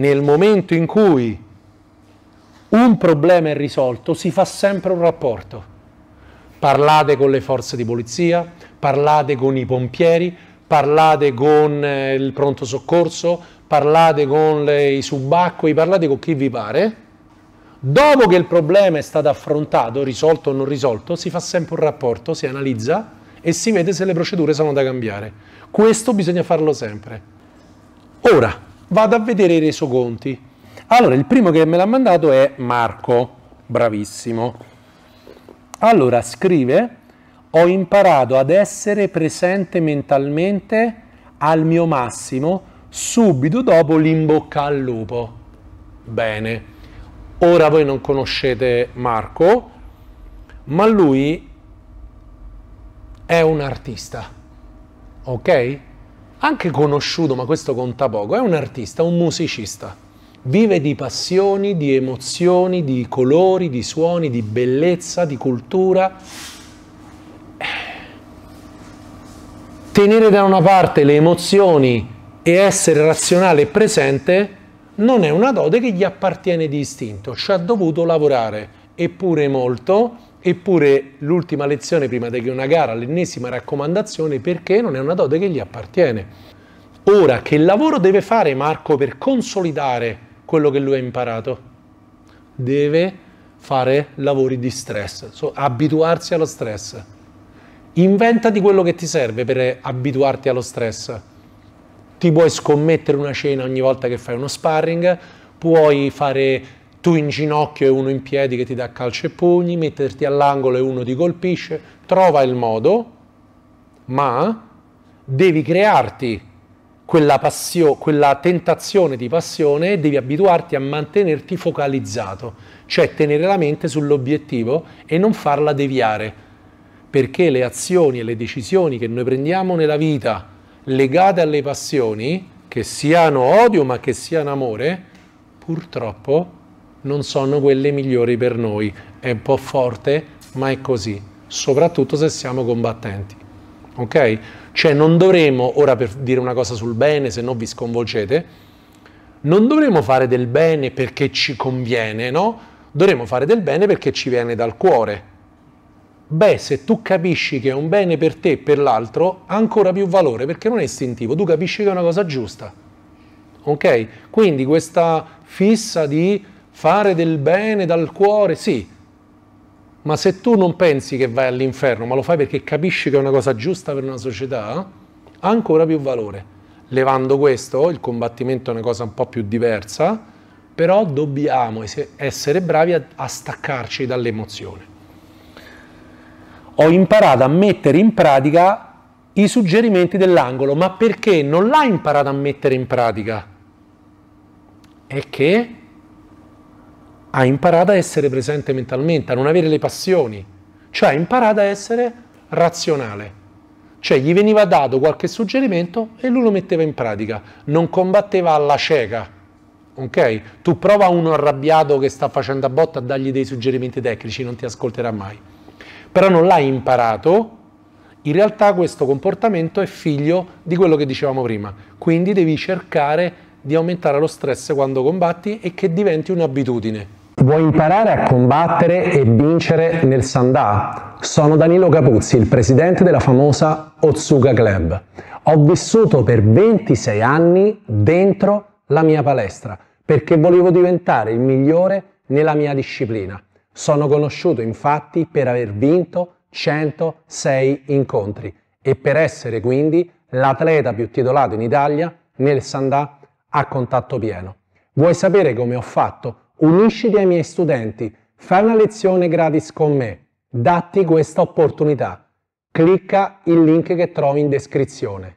nel momento in cui un problema è risolto, si fa sempre un rapporto. Parlate con le forze di polizia, parlate con i pompieri, parlate con eh, il pronto soccorso, parlate con le, i subacquei, parlate con chi vi pare. Dopo che il problema è stato affrontato, risolto o non risolto, si fa sempre un rapporto, si analizza e si vede se le procedure sono da cambiare. Questo bisogna farlo sempre. Ora, vado a vedere i resoconti. Allora, il primo che me l'ha mandato è Marco, bravissimo. Allora, scrive, ho imparato ad essere presente mentalmente al mio massimo subito dopo l'imbocca al lupo. Bene. Ora voi non conoscete Marco, ma lui è un artista, ok? anche conosciuto, ma questo conta poco, è un artista, un musicista. Vive di passioni, di emozioni, di colori, di suoni, di bellezza, di cultura. Tenere da una parte le emozioni e essere razionale e presente non è una dote che gli appartiene di istinto, ci ha dovuto lavorare, eppure molto, Eppure l'ultima lezione prima di che una gara, l'ennesima raccomandazione, perché non è una dote che gli appartiene. Ora, che lavoro deve fare Marco per consolidare quello che lui ha imparato? Deve fare lavori di stress, so, abituarsi allo stress. Inventati quello che ti serve per abituarti allo stress. Ti puoi scommettere una cena ogni volta che fai uno sparring, puoi fare tu in ginocchio e uno in piedi che ti dà calcio e pugni, metterti all'angolo e uno ti colpisce, trova il modo, ma devi crearti quella, passio, quella tentazione di passione e devi abituarti a mantenerti focalizzato, cioè tenere la mente sull'obiettivo e non farla deviare, perché le azioni e le decisioni che noi prendiamo nella vita legate alle passioni, che siano odio ma che siano amore, purtroppo non sono quelle migliori per noi. È un po' forte, ma è così, soprattutto se siamo combattenti. Ok? Cioè non dovremo, ora per dire una cosa sul bene, se no vi sconvolgete, non dovremo fare del bene perché ci conviene, no? Dovremmo fare del bene perché ci viene dal cuore. Beh, se tu capisci che è un bene per te e per l'altro, ha ancora più valore perché non è istintivo, tu capisci che è una cosa giusta. Ok? Quindi questa fissa di Fare del bene dal cuore, sì, ma se tu non pensi che vai all'inferno, ma lo fai perché capisci che è una cosa giusta per una società, ha ancora più valore. Levando questo, il combattimento è una cosa un po' più diversa, però dobbiamo essere bravi a staccarci dall'emozione. Ho imparato a mettere in pratica i suggerimenti dell'angolo, ma perché non l'ha imparato a mettere in pratica? È che ha imparato a essere presente mentalmente, a non avere le passioni, cioè ha imparato a essere razionale. Cioè gli veniva dato qualche suggerimento e lui lo metteva in pratica, non combatteva alla cieca. Okay? Tu prova uno arrabbiato che sta facendo a botta a dargli dei suggerimenti tecnici, non ti ascolterà mai. Però non l'hai imparato, in realtà questo comportamento è figlio di quello che dicevamo prima. Quindi devi cercare di aumentare lo stress quando combatti e che diventi un'abitudine. Vuoi imparare a combattere e vincere nel Sandà? Sono Danilo Capuzzi, il presidente della famosa Otsuka Club. Ho vissuto per 26 anni dentro la mia palestra perché volevo diventare il migliore nella mia disciplina. Sono conosciuto infatti per aver vinto 106 incontri e per essere quindi l'atleta più titolato in Italia nel Sandà a contatto pieno. Vuoi sapere come ho fatto? unisciti ai miei studenti, fai una lezione gratis con me, datti questa opportunità. Clicca il link che trovi in descrizione.